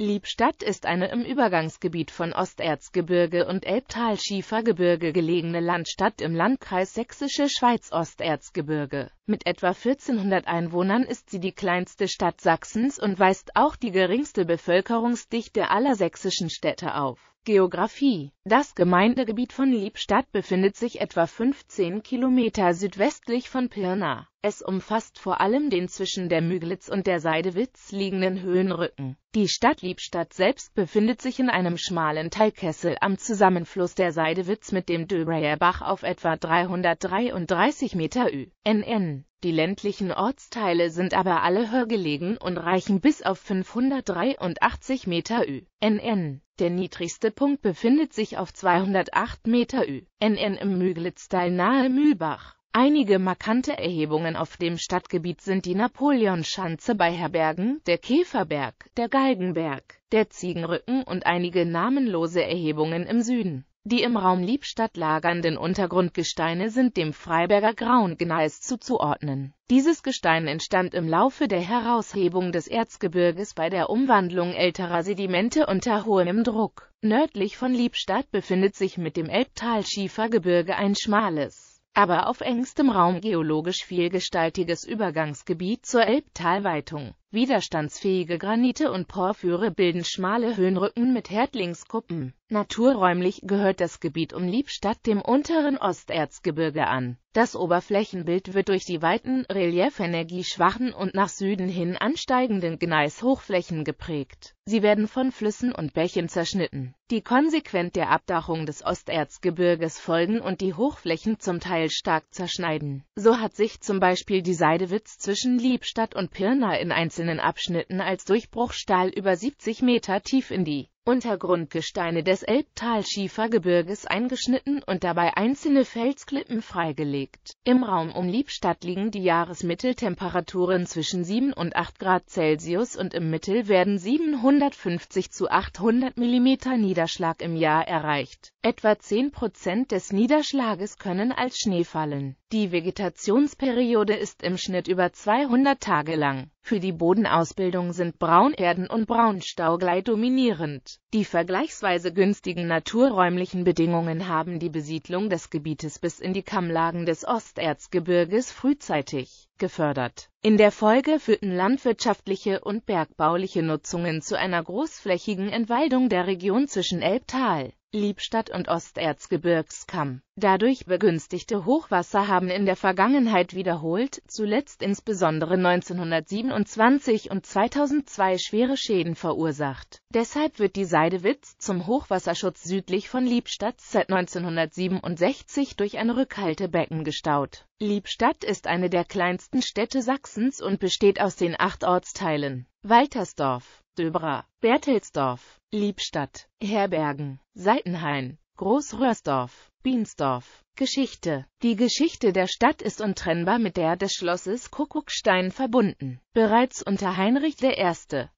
Liebstadt ist eine im Übergangsgebiet von Osterzgebirge und Elbtalschiefergebirge gelegene Landstadt im Landkreis Sächsische Schweiz-Osterzgebirge. Mit etwa 1400 Einwohnern ist sie die kleinste Stadt Sachsens und weist auch die geringste Bevölkerungsdichte aller sächsischen Städte auf. Geografie Das Gemeindegebiet von Liebstadt befindet sich etwa 15 Kilometer südwestlich von Pirna. Es umfasst vor allem den zwischen der Müglitz und der Seidewitz liegenden Höhenrücken. Die Stadt Liebstadt selbst befindet sich in einem schmalen Teilkessel am Zusammenfluss der Seidewitz mit dem Döbrayer Bach auf etwa 333 Meter Ü. ÜNN. Die ländlichen Ortsteile sind aber alle höher gelegen und reichen bis auf 583 Meter Ü. ÜNN. Der niedrigste Punkt befindet sich auf 208 Meter Ü. ÜNN im Müglitzteil nahe Mühlbach. Einige markante Erhebungen auf dem Stadtgebiet sind die Napoleonschanze bei Herbergen, der Käferberg, der Galgenberg, der Ziegenrücken und einige namenlose Erhebungen im Süden. Die im Raum Liebstadt lagernden Untergrundgesteine sind dem Freiberger Grauen Gneis zuzuordnen. Dieses Gestein entstand im Laufe der Heraushebung des Erzgebirges bei der Umwandlung älterer Sedimente unter hohem Druck. Nördlich von Liebstadt befindet sich mit dem Elbtalschiefergebirge ein schmales aber auf engstem Raum geologisch vielgestaltiges Übergangsgebiet zur Elbtalweitung Widerstandsfähige Granite und Porphyre bilden schmale Höhenrücken mit Härtlingskuppen. Naturräumlich gehört das Gebiet um Liebstadt dem unteren Osterzgebirge an. Das Oberflächenbild wird durch die weiten, reliefenergieschwachen und nach Süden hin ansteigenden Gneishochflächen geprägt. Sie werden von Flüssen und Bächen zerschnitten, die konsequent der Abdachung des Osterzgebirges folgen und die Hochflächen zum Teil stark zerschneiden. So hat sich zum Beispiel die Seidewitz zwischen Liebstadt und Pirna in einzelnen einzelnen Abschnitten als Durchbruchstahl über 70 Meter tief in die Untergrundgesteine des Elbtalschiefergebirges eingeschnitten und dabei einzelne Felsklippen freigelegt. Im Raum um Liebstadt liegen die Jahresmitteltemperaturen zwischen 7 und 8 Grad Celsius und im Mittel werden 750 zu 800 mm Niederschlag im Jahr erreicht. Etwa 10 Prozent des Niederschlages können als Schnee fallen. Die Vegetationsperiode ist im Schnitt über 200 Tage lang. Für die Bodenausbildung sind Braunerden und Braunstaugleis dominierend. Die vergleichsweise günstigen naturräumlichen Bedingungen haben die Besiedlung des Gebietes bis in die Kammlagen des Osterzgebirges frühzeitig gefördert. In der Folge führten landwirtschaftliche und bergbauliche Nutzungen zu einer großflächigen Entwaldung der Region zwischen Elbtal Liebstadt und Osterzgebirgskamm. Dadurch begünstigte Hochwasser haben in der Vergangenheit wiederholt, zuletzt insbesondere 1927 und 2002 schwere Schäden verursacht. Deshalb wird die Seidewitz zum Hochwasserschutz südlich von Liebstadt seit 1967 durch ein Rückhaltebecken gestaut. Liebstadt ist eine der kleinsten Städte Sachsens und besteht aus den acht Ortsteilen Waltersdorf, Döbra, Bertelsdorf, Liebstadt, Herbergen, Seitenhain, Großröhrsdorf, Biensdorf. Geschichte Die Geschichte der Stadt ist untrennbar mit der des Schlosses Kuckuckstein verbunden. Bereits unter Heinrich I.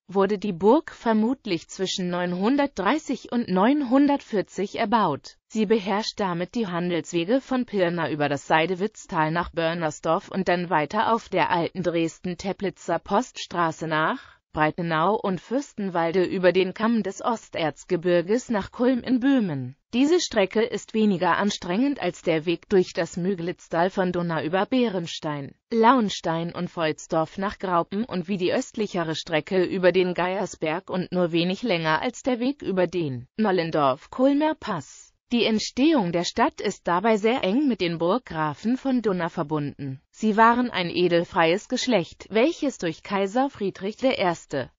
wurde die Burg vermutlich zwischen 930 und 940 erbaut. Sie beherrscht damit die Handelswege von Pirna über das Seidewitztal nach Börnersdorf und dann weiter auf der alten Dresden-Teplitzer Poststraße nach Breitenau und Fürstenwalde über den Kamm des Osterzgebirges nach Kulm in Böhmen. Diese Strecke ist weniger anstrengend als der Weg durch das Müglitztal von Donau über Bärenstein, Lauenstein und Volzdorf nach Graupen und wie die östlichere Strecke über den Geiersberg und nur wenig länger als der Weg über den Nollendorf-Kulmer Pass. Die Entstehung der Stadt ist dabei sehr eng mit den Burggrafen von Donau verbunden. Sie waren ein edelfreies Geschlecht, welches durch Kaiser Friedrich I.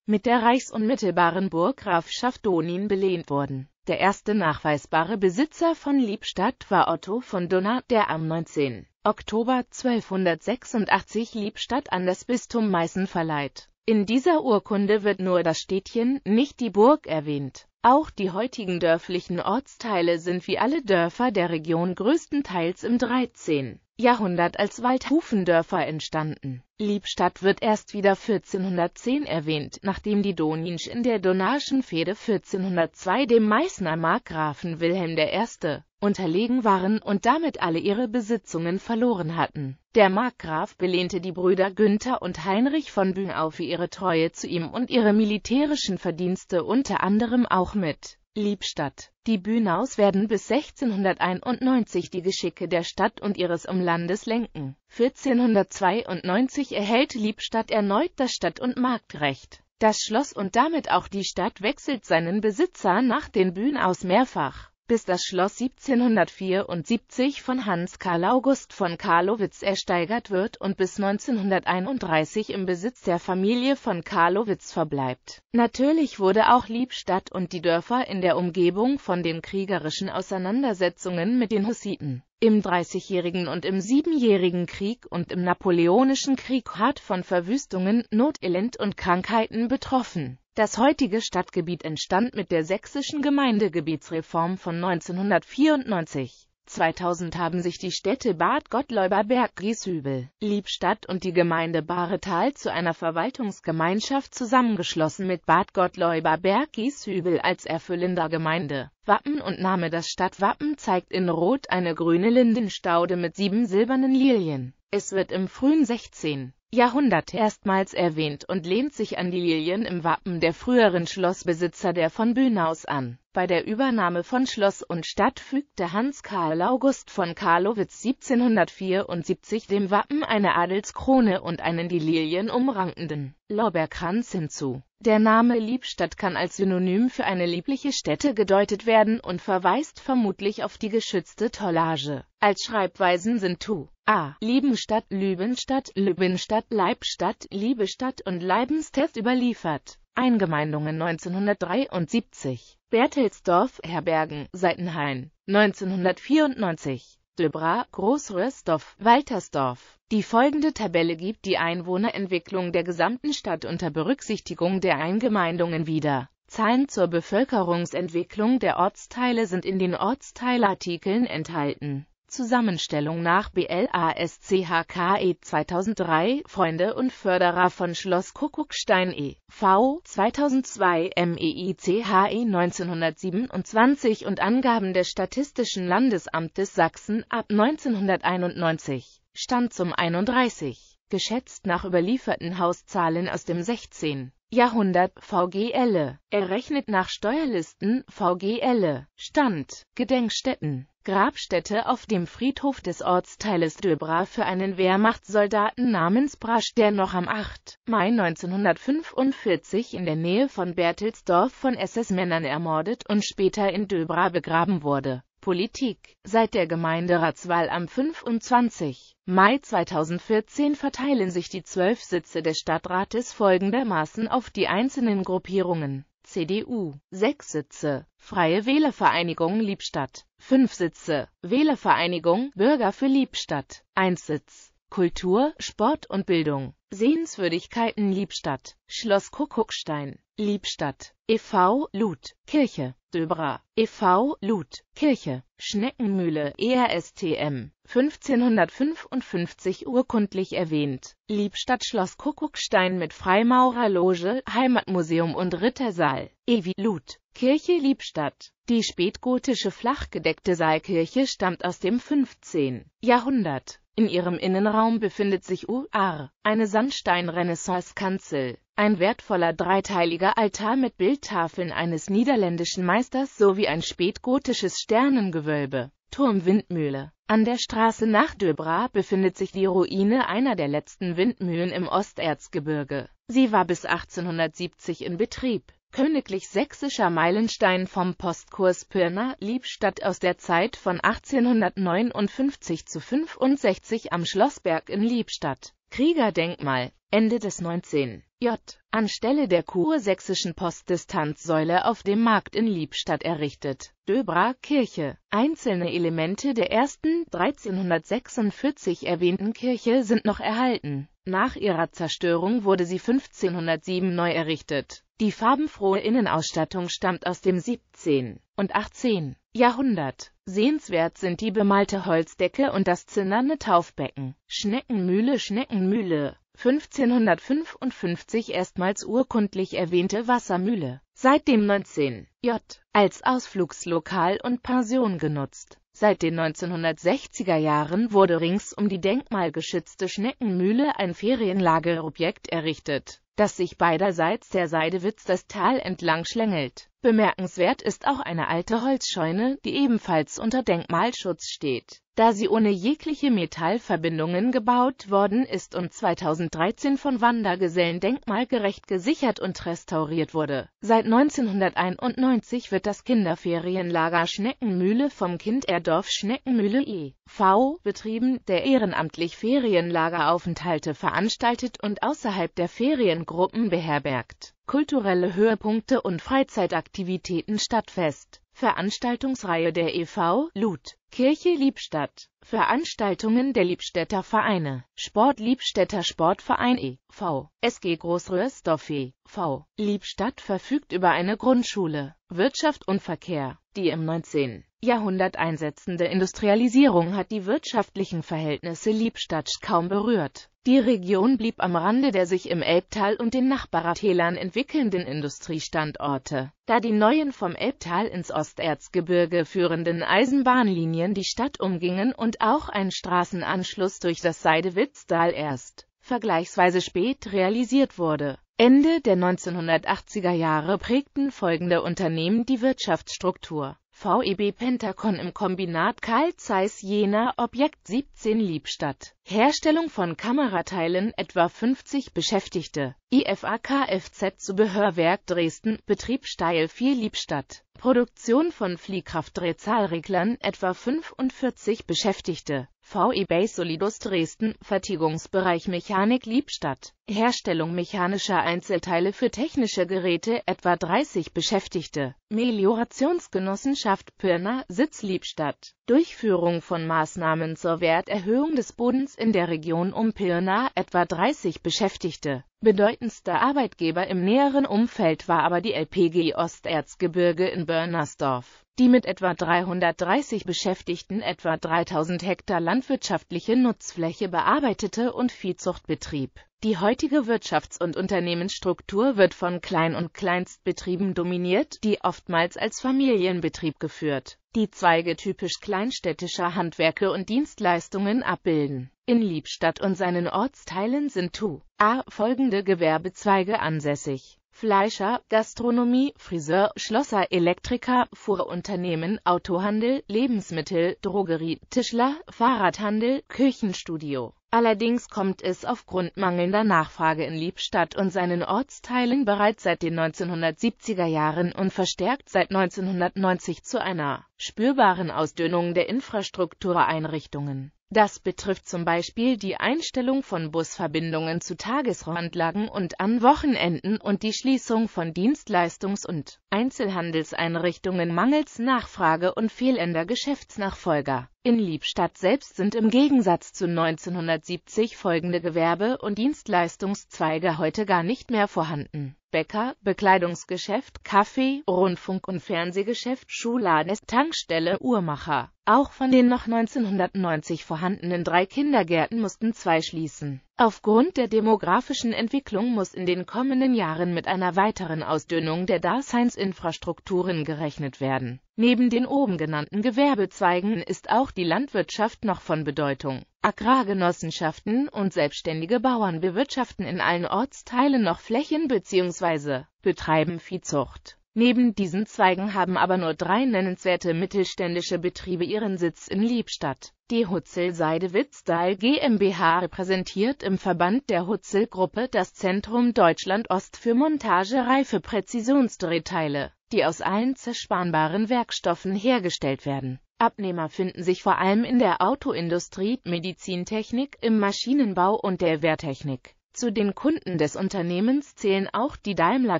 mit der reichsunmittelbaren Burggrafschaft Donin belehnt wurden. Der erste nachweisbare Besitzer von Liebstadt war Otto von Dunner, der am 19. Oktober 1286 Liebstadt an das Bistum Meißen verleiht. In dieser Urkunde wird nur das Städtchen, nicht die Burg erwähnt. Auch die heutigen dörflichen Ortsteile sind wie alle Dörfer der Region größtenteils im 13. Jahrhundert als Waldhufendörfer entstanden. Liebstadt wird erst wieder 1410 erwähnt, nachdem die Doninsch in der Donauischen Fehde 1402 dem Meißner Markgrafen Wilhelm I. unterlegen waren und damit alle ihre Besitzungen verloren hatten. Der Markgraf belehnte die Brüder Günther und Heinrich von Bühn auf ihre Treue zu ihm und ihre militärischen Verdienste unter anderem auch mit Liebstadt. Die Bühnaus werden bis 1691 die Geschicke der Stadt und ihres Umlandes lenken. 1492 erhält Liebstadt erneut das Stadt- und Marktrecht. Das Schloss und damit auch die Stadt wechselt seinen Besitzer nach den Bühnaus mehrfach bis das Schloss 1774 von Hans Karl August von Karlowitz ersteigert wird und bis 1931 im Besitz der Familie von Karlowitz verbleibt. Natürlich wurde auch Liebstadt und die Dörfer in der Umgebung von den kriegerischen Auseinandersetzungen mit den Hussiten im Dreißigjährigen und im Siebenjährigen Krieg und im Napoleonischen Krieg hart von Verwüstungen, Notelend und Krankheiten betroffen das heutige Stadtgebiet entstand mit der sächsischen Gemeindegebietsreform von 1994. 2000 haben sich die Städte Bad Gottleuberberg, Grieshübel, Liebstadt und die Gemeinde Baretal zu einer Verwaltungsgemeinschaft zusammengeschlossen mit Bad Gottleuberberg, Grieshübel als erfüllender Gemeinde. Wappen und Name Das Stadtwappen zeigt in Rot eine grüne Lindenstaude mit sieben silbernen Lilien. Es wird im frühen 16. Jahrhundert erstmals erwähnt und lehnt sich an die Lilien im Wappen der früheren Schlossbesitzer der von Bühnaus an bei der Übernahme von Schloss und Stadt fügte Hans Karl August von Karlowitz 1774 dem Wappen eine Adelskrone und einen die Lilien umrankenden Lorbeerkranz hinzu. Der Name Liebstadt kann als Synonym für eine liebliche Stätte gedeutet werden und verweist vermutlich auf die geschützte Tollage. Als Schreibweisen sind Tu, A, Liebenstadt, Lübenstadt, Lübenstadt, Leibstadt, Liebestadt und Leibenstest überliefert. Eingemeindungen 1973 Bertelsdorf Herbergen Seitenhain 1994 Döbra Großröhrsdorf Waltersdorf Die folgende Tabelle gibt die Einwohnerentwicklung der gesamten Stadt unter Berücksichtigung der Eingemeindungen wieder. Zahlen zur Bevölkerungsentwicklung der Ortsteile sind in den Ortsteilartikeln enthalten Zusammenstellung nach BLASCHKE 2003, Freunde und Förderer von Schloss Kuckuckstein e.V. 2002 MEICHE 1927 und Angaben des Statistischen Landesamtes Sachsen ab 1991. Stand zum 31. Geschätzt nach überlieferten Hauszahlen aus dem 16. Jahrhundert VGL. Errechnet nach Steuerlisten VGL. Stand Gedenkstätten Grabstätte auf dem Friedhof des Ortsteiles Döbra für einen Wehrmachtssoldaten namens Brasch, der noch am 8. Mai 1945 in der Nähe von Bertelsdorf von SS-Männern ermordet und später in Döbra begraben wurde. Politik. Seit der Gemeinderatswahl am 25. Mai 2014 verteilen sich die zwölf Sitze des Stadtrates folgendermaßen auf die einzelnen Gruppierungen CDU, 6 Sitze, Freie Wählervereinigung Liebstadt, 5 Sitze, Wählervereinigung Bürger für Liebstadt, 1 Sitz, Kultur, Sport und Bildung, Sehenswürdigkeiten Liebstadt, Schloss Kuckuckstein, Liebstadt, e.V., Lut, Kirche, Döbra, e.V., Lud, Kirche, Schneckenmühle, e ERSTM, 1555 urkundlich erwähnt, Liebstadt Schloss Kuckuckstein mit Freimaurerloge, Heimatmuseum und Rittersaal, Ewi, Lud, Kirche Liebstadt. Die spätgotische flachgedeckte Saalkirche stammt aus dem 15. Jahrhundert in ihrem Innenraum befindet sich UR, eine Sandstein-Renaissance-Kanzel, ein wertvoller dreiteiliger Altar mit Bildtafeln eines niederländischen Meisters sowie ein spätgotisches Sternengewölbe, Turmwindmühle. An der Straße nach Döbra befindet sich die Ruine einer der letzten Windmühlen im Osterzgebirge. Sie war bis 1870 in Betrieb. Königlich sächsischer Meilenstein vom Postkurs Pirna, Liebstadt aus der Zeit von 1859 zu 65 am Schlossberg in Liebstadt. Kriegerdenkmal, Ende des 19. J. Anstelle der kursächsischen Postdistanzsäule auf dem Markt in Liebstadt errichtet. Döbra Kirche. Einzelne Elemente der ersten 1346 erwähnten Kirche sind noch erhalten. Nach ihrer Zerstörung wurde sie 1507 neu errichtet. Die farbenfrohe Innenausstattung stammt aus dem 17. und 18. Jahrhundert. Sehenswert sind die bemalte Holzdecke und das zinnerne Taufbecken. Schneckenmühle Schneckenmühle 1555 erstmals urkundlich erwähnte Wassermühle, seit dem 19. J. als Ausflugslokal und Pension genutzt. Seit den 1960er Jahren wurde rings um die denkmalgeschützte Schneckenmühle ein Ferienlagerobjekt errichtet, das sich beiderseits der Seidewitz das Tal entlang schlängelt Bemerkenswert ist auch eine alte Holzscheune, die ebenfalls unter Denkmalschutz steht. Da sie ohne jegliche Metallverbindungen gebaut worden ist und 2013 von Wandergesellen denkmalgerecht gesichert und restauriert wurde. Seit 1991 wird das Kinderferienlager Schneckenmühle vom Kinderdorf Schneckenmühle e.V. betrieben, der ehrenamtlich Ferienlageraufenthalte veranstaltet und außerhalb der Feriengruppen beherbergt kulturelle Höhepunkte und Freizeitaktivitäten Stadtfest, Veranstaltungsreihe der e.V. Lut, Kirche Liebstadt, Veranstaltungen der Liebstädter Vereine, Sport Liebstädter Sportverein e.V., SG Großröhrsdorf e.V., Liebstadt verfügt über eine Grundschule, Wirtschaft und Verkehr, die im 19. Jahrhundert einsetzende Industrialisierung hat die wirtschaftlichen Verhältnisse Liebstadt kaum berührt. Die Region blieb am Rande der sich im Elbtal und den Nachbartälern entwickelnden Industriestandorte, da die neuen vom Elbtal ins Osterzgebirge führenden Eisenbahnlinien die Stadt umgingen und auch ein Straßenanschluss durch das Seidewitztal erst vergleichsweise spät realisiert wurde. Ende der 1980er Jahre prägten folgende Unternehmen die Wirtschaftsstruktur. VEB Pentacon im Kombinat Karl Zeiss Jena Objekt 17 Liebstadt. Herstellung von Kamerateilen etwa 50 Beschäftigte. IFA Kfz Zubehörwerk Dresden Betrieb Steil 4 Liebstadt. Produktion von Fliehkraftdrehzahlreglern etwa 45 Beschäftigte VE-Base Solidus Dresden, Fertigungsbereich Mechanik Liebstadt, Herstellung mechanischer Einzelteile für technische Geräte, etwa 30 Beschäftigte, Meliorationsgenossenschaft Pirna, Sitz Liebstadt, Durchführung von Maßnahmen zur Werterhöhung des Bodens in der Region um Pirna, etwa 30 Beschäftigte, Bedeutendster Arbeitgeber im näheren Umfeld war aber die LPG Osterzgebirge in Börnersdorf, die mit etwa 330 Beschäftigten etwa 3000 Hektar landwirtschaftliche Nutzfläche bearbeitete und Viehzucht betrieb. Die heutige Wirtschafts- und Unternehmensstruktur wird von Klein- und Kleinstbetrieben dominiert, die oftmals als Familienbetrieb geführt, die Zweige typisch kleinstädtischer Handwerke und Dienstleistungen abbilden. In Liebstadt und seinen Ortsteilen sind Tu, a. folgende Gewerbezweige ansässig. Fleischer, Gastronomie, Friseur, Schlosser, Elektriker, Fuhrunternehmen, Autohandel, Lebensmittel, Drogerie, Tischler, Fahrradhandel, Küchenstudio. Allerdings kommt es aufgrund mangelnder Nachfrage in Liebstadt und seinen Ortsteilen bereits seit den 1970er Jahren und verstärkt seit 1990 zu einer spürbaren Ausdünnung der Infrastruktureinrichtungen. Das betrifft zum Beispiel die Einstellung von Busverbindungen zu Tagesrandlagen und an Wochenenden und die Schließung von Dienstleistungs- und Einzelhandelseinrichtungen mangels Nachfrage und fehlender Geschäftsnachfolger. In Liebstadt selbst sind im Gegensatz zu 1970 folgende Gewerbe- und Dienstleistungszweige heute gar nicht mehr vorhanden. Bäcker, Bekleidungsgeschäft, Kaffee, Rundfunk- und Fernsehgeschäft, Schuhladen, Tankstelle, Uhrmacher. Auch von den noch 1990 vorhandenen drei Kindergärten mussten zwei schließen. Aufgrund der demografischen Entwicklung muss in den kommenden Jahren mit einer weiteren Ausdünnung der Daseinsinfrastrukturen gerechnet werden. Neben den oben genannten Gewerbezweigen ist auch die Landwirtschaft noch von Bedeutung. Agrargenossenschaften und selbstständige Bauern bewirtschaften in allen Ortsteilen noch Flächen bzw. betreiben Viehzucht. Neben diesen Zweigen haben aber nur drei nennenswerte mittelständische Betriebe ihren Sitz in Liebstadt. Die Hutzel Seidewitz Dahl GmbH repräsentiert im Verband der Hutzel Gruppe das Zentrum Deutschland Ost für Montagereife Präzisionsdrehteile, die aus allen zerspanbaren Werkstoffen hergestellt werden. Abnehmer finden sich vor allem in der Autoindustrie, Medizintechnik, im Maschinenbau und der Wehrtechnik. Zu den Kunden des Unternehmens zählen auch die Daimler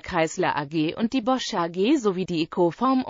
Chrysler AG und die Bosch AG sowie die Ecoform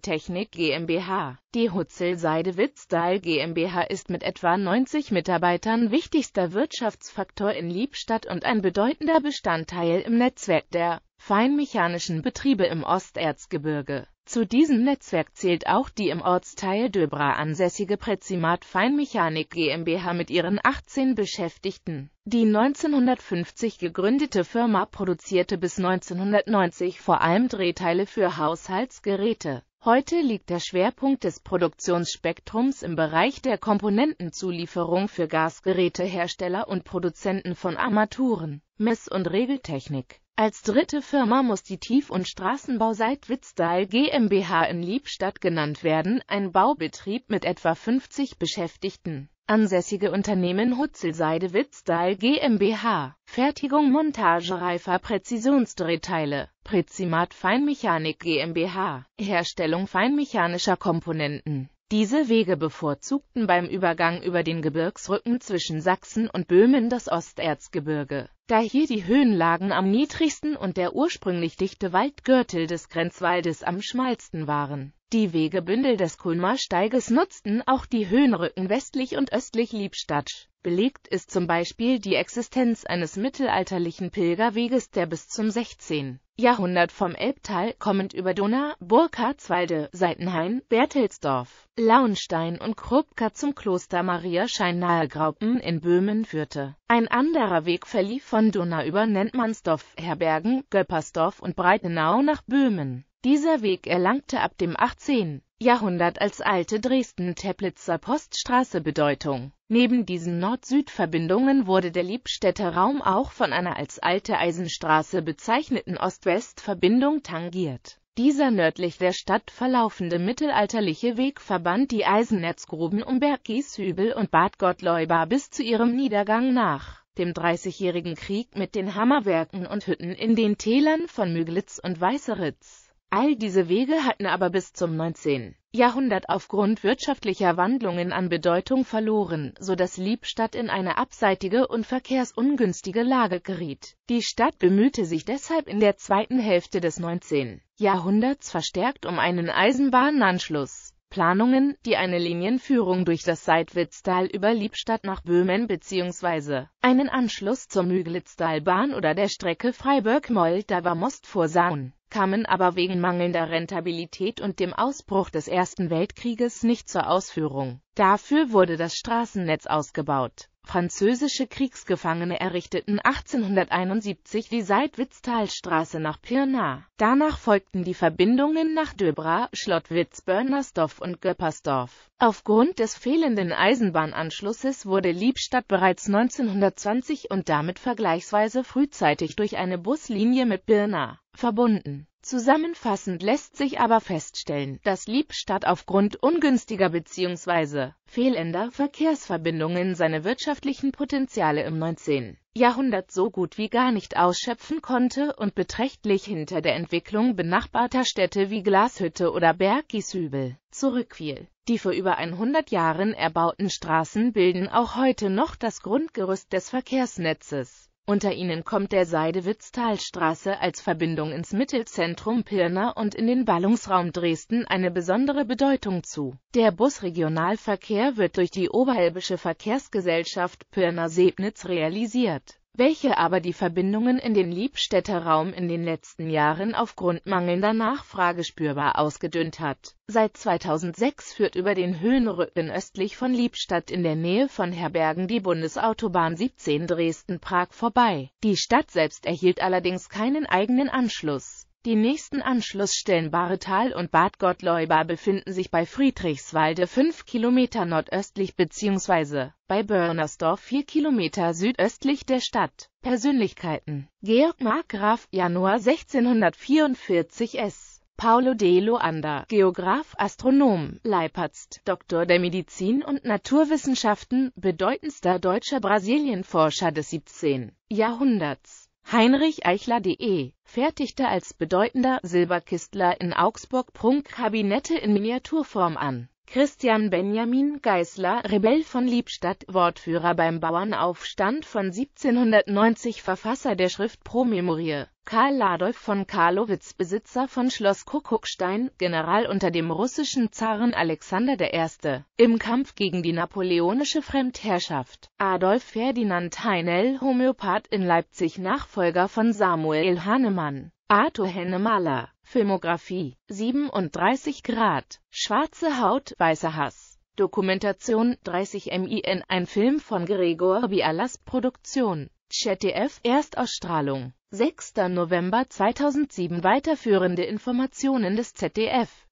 technik GmbH. Die Hutzel Seidewitz Dahl GmbH ist mit etwa 90 Mitarbeitern wichtigster Wirtschaftsfaktor in Liebstadt und ein bedeutender Bestandteil im Netzwerk der feinmechanischen Betriebe im Osterzgebirge. Zu diesem Netzwerk zählt auch die im Ortsteil Döbra ansässige Prezimat Feinmechanik GmbH mit ihren 18 Beschäftigten. Die 1950 gegründete Firma produzierte bis 1990 vor allem Drehteile für Haushaltsgeräte. Heute liegt der Schwerpunkt des Produktionsspektrums im Bereich der Komponentenzulieferung für Gasgerätehersteller und Produzenten von Armaturen, Mess- und Regeltechnik. Als dritte Firma muss die Tief- und Straßenbau Seidwitztal GmbH in Liebstadt genannt werden, ein Baubetrieb mit etwa 50 Beschäftigten. Ansässige Unternehmen hutzelseide Seidewitztal GmbH Fertigung Montagereifer Präzisionsdrehteile Prezimat Feinmechanik GmbH Herstellung feinmechanischer Komponenten diese Wege bevorzugten beim Übergang über den Gebirgsrücken zwischen Sachsen und Böhmen das Osterzgebirge, da hier die Höhenlagen am niedrigsten und der ursprünglich dichte Waldgürtel des Grenzwaldes am schmalsten waren. Die Wegebündel des Kulmarsteiges nutzten auch die Höhenrücken westlich und östlich Liebstadt. Belegt ist zum Beispiel die Existenz eines mittelalterlichen Pilgerweges, der bis zum 16. Jahrhundert vom Elbtal kommend über Donau, Burkardswalde, Seitenhain, Bertelsdorf, Lauenstein und Krupka zum Kloster Maria Schein nahe Graupen in Böhmen führte. Ein anderer Weg verlief von Donau über Nentmannsdorf, Herbergen, Göppersdorf und Breitenau nach Böhmen dieser Weg erlangte ab dem 18. Jahrhundert als alte Dresden-Teplitzer Poststraße Bedeutung. Neben diesen Nord-Süd-Verbindungen wurde der Liebstädter Raum auch von einer als alte Eisenstraße bezeichneten Ost-West-Verbindung tangiert. Dieser nördlich der Stadt verlaufende mittelalterliche Weg verband die Eisennetzgruben um Bergieshübel und Bad Gottleuba bis zu ihrem Niedergang nach dem Dreißigjährigen Krieg mit den Hammerwerken und Hütten in den Tälern von Müglitz und Weißeritz. All diese Wege hatten aber bis zum 19. Jahrhundert aufgrund wirtschaftlicher Wandlungen an Bedeutung verloren, so dass Liebstadt in eine abseitige und verkehrsungünstige Lage geriet. Die Stadt bemühte sich deshalb in der zweiten Hälfte des 19. Jahrhunderts verstärkt um einen Eisenbahnanschluss Planungen, die eine Linienführung durch das Seidwitztal über Liebstadt nach Böhmen bzw. einen Anschluss zur Müglitztalbahn oder der Strecke Freiburg-Moldau-Most vorsahen, kamen aber wegen mangelnder Rentabilität und dem Ausbruch des Ersten Weltkrieges nicht zur Ausführung. Dafür wurde das Straßennetz ausgebaut Französische Kriegsgefangene errichteten 1871 die Seidwitz-Talstraße nach Pirna. Danach folgten die Verbindungen nach Döbra, Schlottwitz, Börnersdorf und Göppersdorf. Aufgrund des fehlenden Eisenbahnanschlusses wurde Liebstadt bereits 1920 und damit vergleichsweise frühzeitig durch eine Buslinie mit Pirna verbunden Zusammenfassend lässt sich aber feststellen, dass Liebstadt aufgrund ungünstiger bzw. fehlender Verkehrsverbindungen seine wirtschaftlichen Potenziale im 19. Jahrhundert so gut wie gar nicht ausschöpfen konnte und beträchtlich hinter der Entwicklung benachbarter Städte wie Glashütte oder Berggiesübel zurückfiel. Die vor über 100 Jahren erbauten Straßen bilden auch heute noch das Grundgerüst des Verkehrsnetzes. Unter ihnen kommt der Seidewitz-Talstraße als Verbindung ins Mittelzentrum Pirna und in den Ballungsraum Dresden eine besondere Bedeutung zu. Der Busregionalverkehr wird durch die Oberelbische Verkehrsgesellschaft Pirna-Sebnitz realisiert welche aber die Verbindungen in den Liebstädter Raum in den letzten Jahren aufgrund mangelnder Nachfrage spürbar ausgedünnt hat. Seit 2006 führt über den Höhenrücken östlich von Liebstadt in der Nähe von Herbergen die Bundesautobahn 17 Dresden-Prag vorbei. Die Stadt selbst erhielt allerdings keinen eigenen Anschluss. Die nächsten Anschlussstellen Baretal und Bad Gottleuba befinden sich bei Friedrichswalde 5 km nordöstlich bzw. bei Börnersdorf 4 km südöstlich der Stadt. Persönlichkeiten Georg Markgraf, Januar 1644 S. Paulo de Loander, Geograf, Astronom, Leiparzt, Doktor der Medizin und Naturwissenschaften, bedeutendster deutscher Brasilienforscher des 17. Jahrhunderts. Heinrich Eichler.de fertigte als bedeutender Silberkistler in Augsburg Prunkkabinette in Miniaturform an Christian Benjamin Geisler, Rebell von Liebstadt, Wortführer beim Bauernaufstand von 1790, Verfasser der Schrift Pro Promemorie, Karl Ladolf von Karlowitz, Besitzer von Schloss Kuckuckstein, General unter dem russischen Zaren Alexander I. im Kampf gegen die napoleonische Fremdherrschaft, Adolf Ferdinand Heinel, Homöopath in Leipzig, Nachfolger von Samuel Hahnemann, Arthur Hennemaler Filmografie 37 Grad, Schwarze Haut, Weißer Hass Dokumentation 30 MIN, ein Film von Gregor Bialas Produktion. ZDF Erstausstrahlung 6. November 2007 Weiterführende Informationen des ZDF